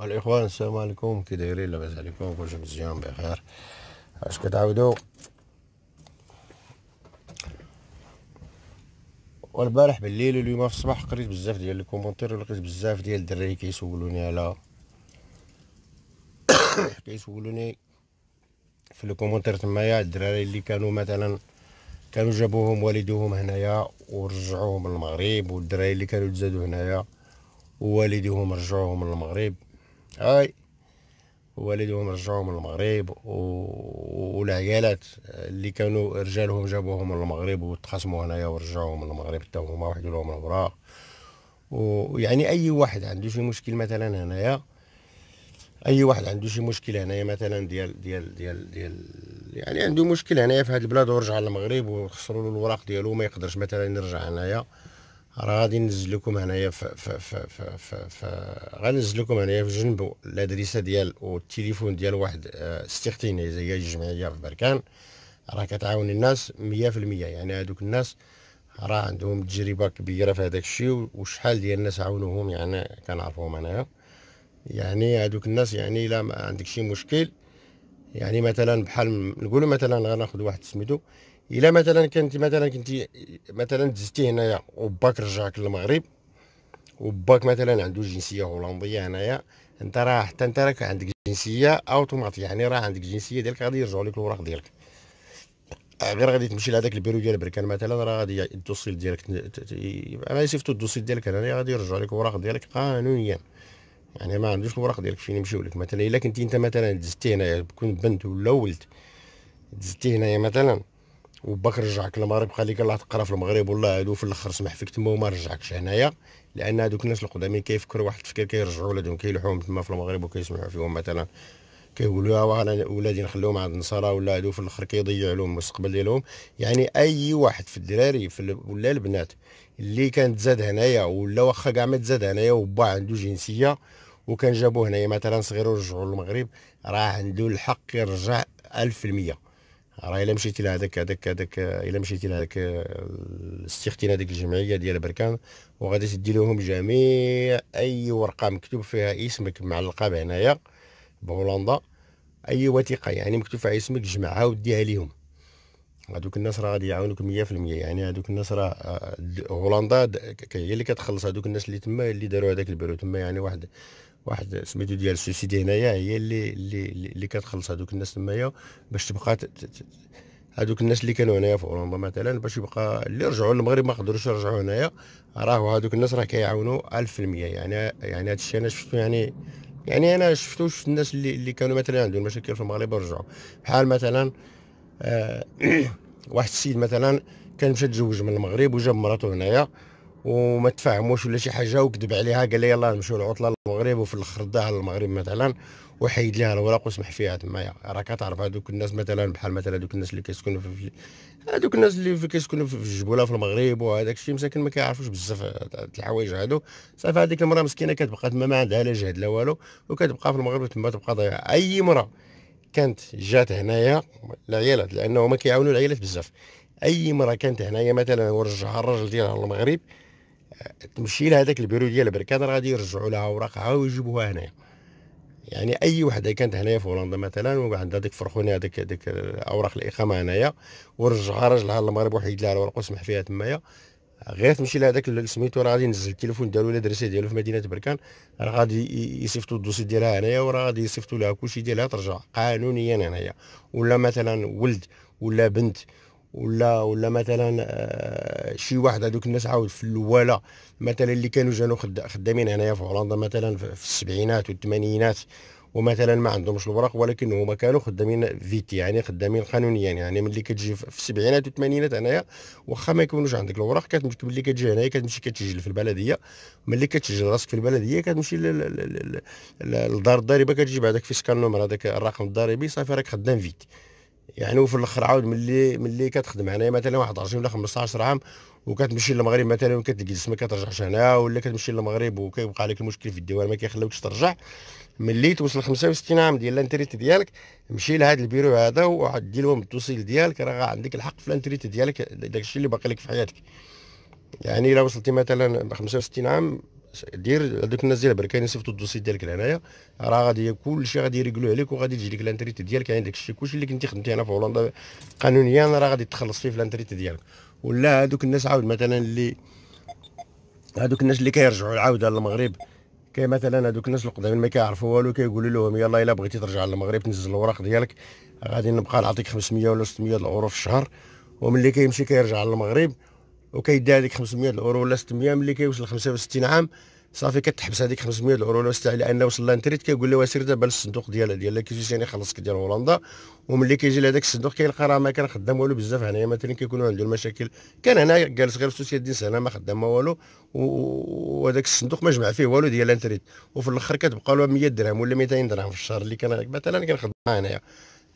الاخوان السلام عليكم كي دايرين لاباس عليكم كلشي مزيان بخير اش كتعاودوا والبارح بالليل اليوم في الصباح قريت بزاف ديال الكومونتير ولقيت بزاف ديال الدراري كيسولوني على كيسولوني في الكومنتر تمايا الدراري اللي كانوا مثلا كانوا جابوهم والديهم هنايا ورجعوهم للمغرب والدراري اللي كانوا تزادوا هنايا ووالديهم رجعوهم للمغرب هاي والديهم رجعوهم للمغرب و... والعيالات اللي كانوا رجالهم جابوهم للمغرب وتخاصموا هنايا ورجعوهم للمغرب حتى هما وحدوا لهم الاوراق ويعني اي واحد عنده شي مشكل مثلا هنايا اي واحد عنده شي مشكل هنايا مثلا ديال ديال ديال ديال يعني عنده مشكل هنايا في هذه البلاد ورجع للمغرب وخسروا له الوراق ديالو ما يقدرش مثلا يرجع هنايا راه غادي ننزل لكم هنايا ف ف ف ف ف ف غننزل لكم هنايا في جنب الادريسه ديال والتليفون ديال واحد آه، استيختيني زي الجمعيه في بركان راه كتعاون الناس 100% يعني هادوك الناس راه عندهم تجربه كبيره في هذاك الشيء وشحال ديال الناس عاونوهم يعني كنعرفوهم انايا يعني هذوك الناس يعني الا ما عندك شي مشكل يعني مثلا بحال نقولوا مثلا غناخذ واحد سميتو الا مثلا كنت مثلا كنت مثلا دزتي هنايا وباك رجعك للمغرب وباك مثلا عنده جنسيه هولنديه هنايا انت راه حتى انت راك عندك جنسيه اوتوماتيك يعني راه عندك جنسيه ديالك غادي يرجعوا لك الوراق ديالك غير غادي تمشي لهذاك البيرو ديال بركان مثلا راه غادي الدوسيل ديالك انا يصيفطوا الدوسيل ديالك هنايا غادي يرجعوا لك الوراق ديالك قانونيا يعني ما عندوش الوراق ديالك فين يمشيو لك مثلا الا كنتي انت مثلا دزتي هنايا كنت بنت ولا ولد دزتي هنايا مثلا وباك رجعك للمغرب خليك الله تقرا في المغرب والله هادو في الاخر سمح فيك تما وما رجعكش هنايا لان هادوك الناس القدامين كيفكروا واحد التفكير كيرجعوا ولادهم كيلوحوهم تما في المغرب وكيسمعوا فيهم مثلا كيقولوا على ولادي نخليهم عند النصارى ولا هادو في الاخر كيضيعوا لهم المستقبل ديالهم يعني اي واحد في الدراري في ولا البنات اللي كانت زاد هنايا ولا واخا كاع ما تزاد هنايا وبا عنده جنسيه وكان جابوه هنايا مثلا صغير ورجعوا للمغرب راه عنده الحق يرجع 1000% راه الا مشيتي لهذاك هذاك هذاك الا مشيتي لهذاك استختين هذيك الجمعيه ديال بركان وغادي تدي لهم جميع اي ورقه مكتوب فيها اسمك معلقه بهنايا بهولندا اي وثيقه يعني مكتوب فيها اسمك جمعها وديها ليهم هذوك الناس راه غادي يعاونوك 100% يعني هذوك الناس راه آه، هولندا هي اللي كتخلص هذوك الناس اللي تما اللي داروا هذاك البيرو تما يعني واحد واحد سميتو ديال السوسيدي هنايا هي اللي اللي اللي كتخلص هذوك الناس تمايا باش تبقى هذوك الناس اللي كانوا هنايا في هولندا مثلا باش يبقى اللي رجعوا للمغرب ما قدروش يرجعوا هنايا راهو هذوك الناس راه كيعاونوا 1000% يعني يعني هذا الشيء انا شفتو يعني يعني انا شفتوش الناس اللي اللي كانوا مثلا عندهم مشاكل في المغرب ورجعوا بحال مثلا آه واحد السيد مثلا كان مشى تزوج من المغرب وجاب مراته هنايا وما تفهموش ولا شي حاجه وكذب عليها قال لي يلاه نمشيو العطله للمغرب وفي الاخر داها للمغرب مثلا وحيد لها الوراق وسمح فيها تمايا راه كتعرف هذوك الناس مثلا بحال مثلا هذوك الناس اللي كيسكنوا في هذوك الناس اللي كيسكنوا في الجبوله في المغرب وهذاك الشيء مساكن ما كيعرفوش بزاف الحوايج هادو صافي هذيك المراه مسكينه كتبقى تما ما عندها لا جهد لا والو وكتبقى في المغرب تما تبقى ضايعه اي مراه كانت جات هنايا العيالات لانه ما كيعاونوا العيالات بزاف اي مراه كانت هنايا مثلا ورجعها الراجل ديالها للمغرب تمشي لها هذاك البيرو ديال بركان غادي يرجعوا لها اوراقها ويجيبوها هنايا يعني اي وحده كانت هنايا في هولندا مثلا وعندها ديك فرخوني هذيك ديك اوراق الاقامه هنايا ورجعها راجلها للمغرب وحيد لها الورق وسمح فيها تمايا غير تمشي لهذاك سميتو راه غادي ينزل التليفون ديالو ولا درسي ديالو في مدينه بركان راه غادي يصيفطوا الدوسي ديالها هنايا وراه غادي يصيفطوا لها كلشي ديالها ترجع قانونيا هنايا ولا مثلا ولد ولا بنت ولا ولا مثلا آه، شي واحد هذوك الناس عاود في الاوله مثلا اللي كانوا جانو خدامين هنايا في هولندا مثلا في السبعينات والثمانينات ومثلا ما عندهمش الوراق ولكن هما كانوا خدامين فيتي يعني خدامين قانونيا يعني, يعني ملي كتجي في السبعينات والثمانينات هنايا واخا ما يكونوش عندك الوراق كتمشي ملي كتجي هنايا كتمشي كتسجل في البلديه ملي كتسجل راسك في البلديه كتمشي للدار الضريبه كتجيب هذاك سكان نومر هذاك الرقم الضريبي صافي راك خدام فيتي يعني وفي الاخر عاود ملي ملي كتخدم هنايا يعني مثلا واحد 21 ولا 15 عام وكتمشي للمغرب مثلا وكتلقى جسمك كترجعش هنا ولا كتمشي للمغرب وكيبقى عليك المشكل في الديوان ما كيخليوكش ترجع ملي توصل 65 عام ديال الانتريت ديالك مشي لهاد البيرو هذا وعاد دير لهم التوصيل ديالك راه عندك الحق في الانتريت ديالك داكشي اللي باقي لك في حياتك يعني الا وصلتي مثلا 65 عام دير هذوك الناس ديال بركان يصيفطوا الدوسي ديالك لهنايا راه غادي كلشي غادي يريقلوه عليك وغادي تجي لك لانتريت ديالك عندك يعني الشيء كلشي اللي كنتي خدمتي هنا في هولندا قانونيا راه غادي تخلص فيه في لانتريت ديالك ولا هذوك الناس عاود مثلا اللي هذوك الناس اللي كيرجعوا العوده للمغرب كاين مثلا هذوك الناس القدامين ما كيعرفوا والو كيقولوا لهم يلا الا بغيتي ترجع للمغرب تنزل الوراق ديالك غادي نبقى نعطيك 500 ولا 600 اورو في الشهر وملي كيمشي كيرجع للمغرب وكيدير هذيك 500 اورو ولا 600 ملي كيوصل 65 عام صافي كتحبس هذيك 500 اورو ولا 6 انه وصل لها انتريت كيقول لها سير دابا للصندوق ديالها ديال لاكيزيسيان خلصك ديال هولندا وملي كيجي لهذاك الصندوق كيلقى راه ما كان خدام والو بزاف هنايا مثلا كيكونوا عنده المشاكل كان هنا جالس غير 36 سنه ما خدام ما والو وهذاك الصندوق ما جمع فيه والو ديال لانتريت وفي الاخر كتبقى له 100 درهم ولا 200 درهم في الشهر اللي كان مثلا كنخدم هنايا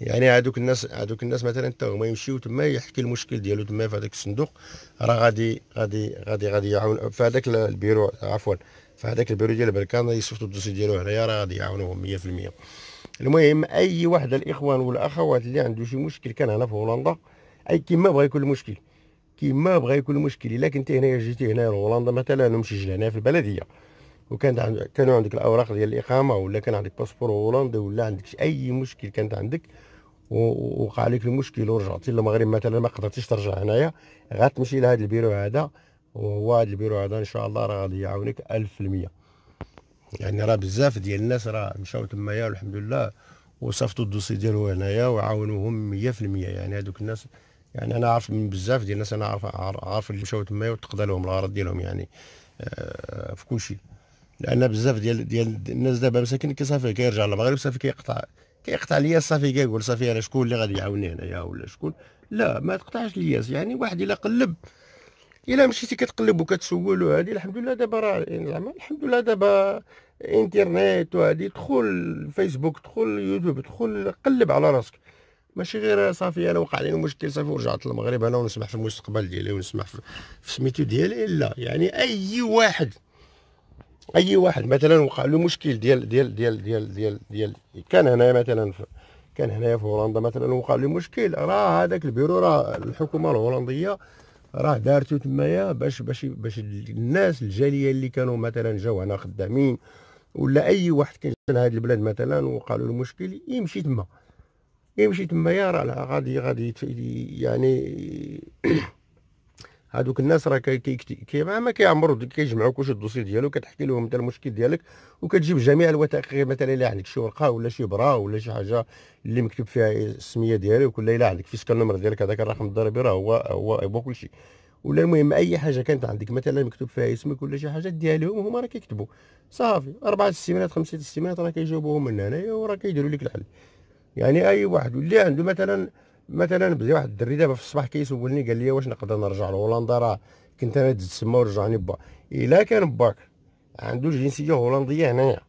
يعني هادوك الناس هادوك الناس مثلا حتى هما يمشيو تما يحكي المشكل ديالو تما في هذاك الصندوق راه غادي غادي غادي غادي يعاون في هذاك البيرو عفوا في هذاك البيرو ديال البركان يصيفطوا الدوسي ديالو هنايا راه غادي يعاونوهم 100% المهم اي واحد الاخوان والاخوات اللي عنده شي مشكل كان هنا في هولندا اي كيما بغى يكون المشكل كيما بغى يكون المشكل الا كنتي هنايا جيتي هنا لهولندا مثلا نمشي لهنا في البلديه وكانت كانوا عندك الاوراق ديال الاقامه ولا كان عندك باسبور هولندي ولا عندك اي مشكل كانت عندك ووقع لك المشكل ورجعتي للمغرب مثلا ما قدرتيش ترجع هنايا غتمشي لهذا البيرو هذا وهو هذا البيرو هذا ان شاء الله راه غادي يعاونك 1000% يعني راه بزاف ديال الناس راه مشاو تمايا والحمد لله وصفتوا الدوسي ديالو هنايا وعاونوهم 100% يعني هذوك الناس يعني انا عارف من بزاف ديال الناس انا عارف عارف اللي مشاو تمايا وتقضى لهم الغرض ديالهم يعني آه، في كل شيء لان بزاف ديال ديال الناس دابا مساكين كي صافي كيرجع للمغرب صافي كيقطع كيقطع ليا صافي كيقول صافي انا شكون اللي غادي يعاوني هنايا ولا شكون لا ما تقطعش الياس يعني واحد الا قلب الا مشيتي كتقلب وكتسول وهادي الحمد لله دابا راه يعني زعما الحمد لله دابا انترنت وهادي دخل فيسبوك دخل يوتيوب دخل قلب على راسك ماشي غير صافي انا وقع لي مشكل صافي ورجعت للمغرب انا ونسمح في المستقبل ديالي ونسمح في سميتو ديالي لا يعني اي واحد اي واحد مثلا وقع له مشكل ديال ديال ديال ديال ديال, ديال كان هنا مثلا كان هنايا في هولندا مثلا وقع له مشكل راه هذاك البيرو راه الحكومه الهولنديه راه دارته تمايا باش باش باش الناس الجاليه اللي كانوا مثلا جاو هنا خدامين ولا اي واحد كان من هذه البلاد مثلا وقع له مشكل يمشي تما يمشي تمايا راه غادي غادي يعني هادوك الناس راه كي ما كيعمروا كيجمعوا كلشي الدوسي ديالو كتحكي لهم انت المشكل ديالك وكتجيب جميع الوثائق مثلا الا عندك شي ورقه ولا شي برا ولا شي حاجه اللي مكتوب فيها السميه ديالك ولا الا عندك فيسكال نمبر ديالك هذاك الرقم الضريبي راه هو هو هو كلشي ولا المهم اي حاجه كانت عندك مثلا مكتوب فيها اسمك ولا شي حاجه ديها لهم هما راه كيكتبوا صافي اربعه سيمانات خمسه سيمانات راه كيجاوبوهم من هنايا وراه كيديروا لك الحل يعني اي واحد اللي عنده مثلا مثلا بدا واحد الدري دابا في الصباح كيسولني قال لي واش نقدر نرجع لهولندا راه كنت انا دزت تما ورجعني با الا كان باك عنده الجنسيه هولنديه هنايا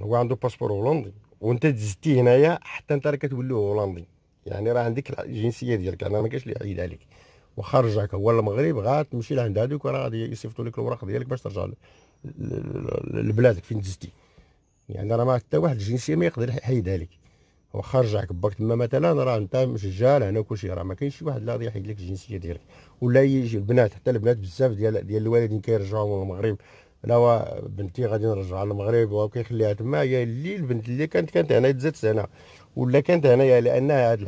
هو عنده باسبور هولندي وانت دزتي هنايا حتى انت راه كتولي هولندي يعني راه عندك الجنسيه ديالك انا ما كاينش اللي يعيد عليك واخا رجعك هو المغرب غاتمشي لعند هذوك راه غادي يصيفطوا لك الوراق ديالك باش ترجع لبلادك فين دزتي يعني راه ما حتى واحد الجنسيه ما يقدر يحيدها لك وخرجك باك تما مثلا راه انت مشجع لهنا كلشي راه ما كاينش شي واحد لا يحيد لك الجنسيه ديالك ولا يجي البنات حتى البنات بزاف ديال ديال الوالدين كيرجعوهم للمغرب لا بنتي غادي نرجع للمغرب وكيخليها تما هي اللي البنت اللي كانت كانت هنا تزاد سنه ولا كانت هنايا لان هاد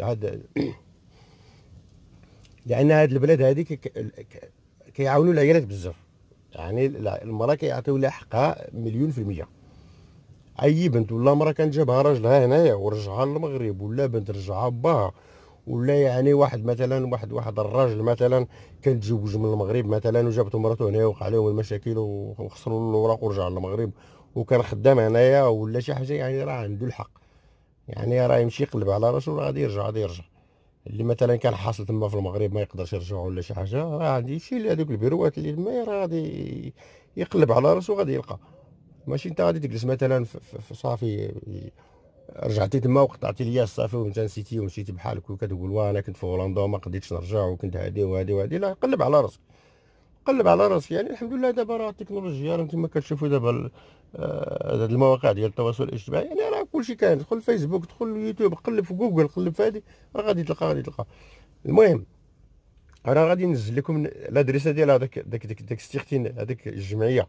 هاد لان هاد البلاد هذه كيعاونوا العيالات بزاف يعني المراه كيعطيو لها حقها مليون في الميه اي بنت ولا مرا كان جابها راجلها هنايا ورجعها للمغرب ولا بنت رجعها باها ولا يعني واحد مثلا واحد واحد الراجل مثلا كان تزوج من المغرب مثلا وجابته مراته هنايا وقع لهم المشاكل وخسروا الاوراق ورجع للمغرب وكان خدام هنايا ولا شي حاجه يعني راه عنده الحق يعني راه يمشي يقلب على راسو راه غادي يرجع غادي يرجع اللي مثلا كان حاصل تما في المغرب ما يقدرش يرجع ولا شي حاجه راه غادي يمشي لهذوك البيروات اللي تما راه غادي يقلب على راسو غادي يلقى ماشي انت غادي تجلس مثلا في صافي رجعتي تما وقطعتي ليا صافي وانت نسيتي ومشيتي بحالك وكتقول واه انا كنت في هولندا وما قدرتش نرجع وكنت هادي وهادي وهادي لا قلب على راسك قلب على راسك يعني الحمد لله دابا راه التكنولوجيا راه كما كتشوفوا دابا آه، هاد المواقع ديال التواصل الاجتماعي يعني راه كلشي كاين دخل فيسبوك دخل يوتيوب قلب في جوجل قلب في هادي راه غادي تلقى غادي تلقى المهم راه غادي ننزل لكم لادريسه ديال هذاك داك داك داك هذيك الجمعيه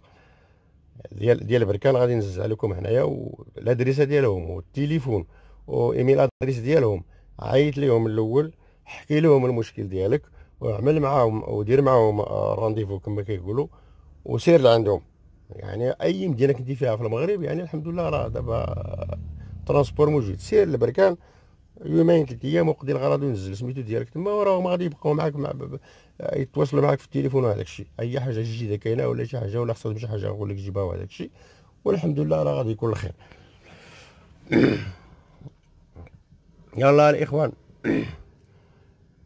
ديال ديال بركان غادي نزلها لكم هنايا والادريسه ديالهم والتليفون وايميل ادريس ديالهم عيط ليهم الاول حكي لهم المشكل ديالك وعمل معاهم ودير معاهم رانديفو آه، كما كيقولوا وسير لعندهم يعني اي مدينه كنتي فيها في المغرب يعني الحمد لله راه دابا ترانسبور موجود سير لبركان يومين ثلاث ايام وقضي الغرض ونزل سميتو ديالك تما وراهم غادي يبقاو معاك مع آه، يتواصلوا معاك في التليفون وهذاك الشيء اي حاجه جديده كاينه ولا شي حاجه ولا خصك شي حاجه نقول لك جيبها وهذاك الشيء والحمد لله راه غادي يكون الخير يلا الاخوان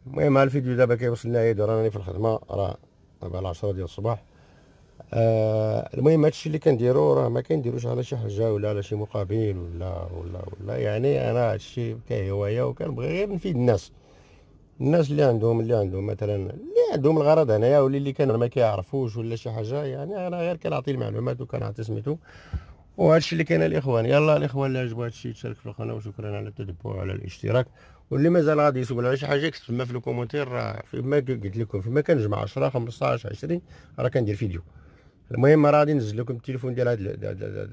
المهم الفيديو دابا كيوصلنا لنهايته راني في الخدمه راه دابا على 10 ديال الصباح آه المهم هادشي اللي كنديرو راه ما كنديروش على شي حاجه ولا على شي مقابل ولا ولا ولا يعني انا هادشي كهوايه وكنبغي غير نفيد الناس الناس اللي عندهم اللي عندهم مثلا اللي عندهم الغرض هنايا ولا اللي كان ما كيعرفوش ولا شي حاجه يعني انا غير كنعطي المعلومات وكنعطي سميتو وهادشي اللي كان الاخوان يلا الاخوان اللي عجبو هادشي يتشارك في القناه وشكرا على التتبع وعلى الاشتراك واللي مازال غادي يسول على شي حاجه كتب في الكومنتير راه فيما قلت لكم فيما كنجمع 10 15 20 راه كندير فيديو المهم راه غادي ننزل لكم التليفون ديال هاد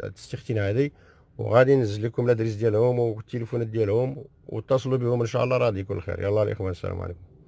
الاستختين هادي وغادي ننزل لكم الادريس ديالهم والتليفونات ديالهم واتصلوا بهم ان شاء الله راه غادي يكون خير يلا الاخوان السلام عليكم